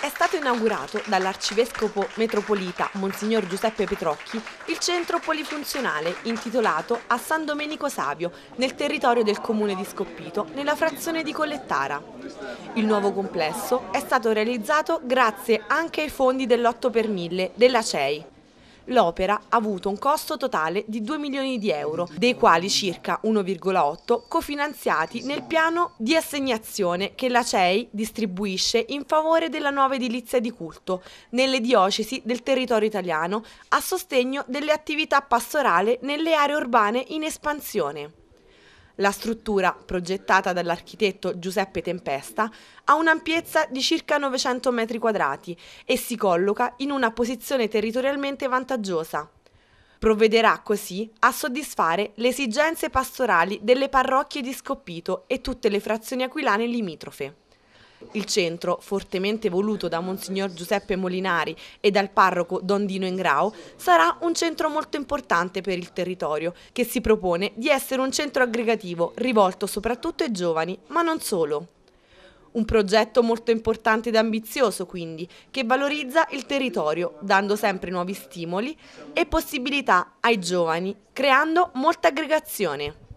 È stato inaugurato dall'arcivescovo metropolita Monsignor Giuseppe Petrocchi il centro polifunzionale intitolato a San Domenico Savio nel territorio del comune di Scoppito, nella frazione di Collettara. Il nuovo complesso è stato realizzato grazie anche ai fondi dell'8 per 1000 della CEI l'opera ha avuto un costo totale di 2 milioni di euro, dei quali circa 1,8 cofinanziati nel piano di assegnazione che la CEI distribuisce in favore della nuova edilizia di culto nelle diocesi del territorio italiano a sostegno delle attività pastorale nelle aree urbane in espansione. La struttura, progettata dall'architetto Giuseppe Tempesta, ha un'ampiezza di circa 900 metri quadrati e si colloca in una posizione territorialmente vantaggiosa. Provvederà così a soddisfare le esigenze pastorali delle parrocchie di Scoppito e tutte le frazioni aquilane limitrofe. Il centro, fortemente voluto da Monsignor Giuseppe Molinari e dal parroco Don Dino Ingrao, sarà un centro molto importante per il territorio, che si propone di essere un centro aggregativo rivolto soprattutto ai giovani, ma non solo. Un progetto molto importante ed ambizioso quindi, che valorizza il territorio, dando sempre nuovi stimoli e possibilità ai giovani, creando molta aggregazione.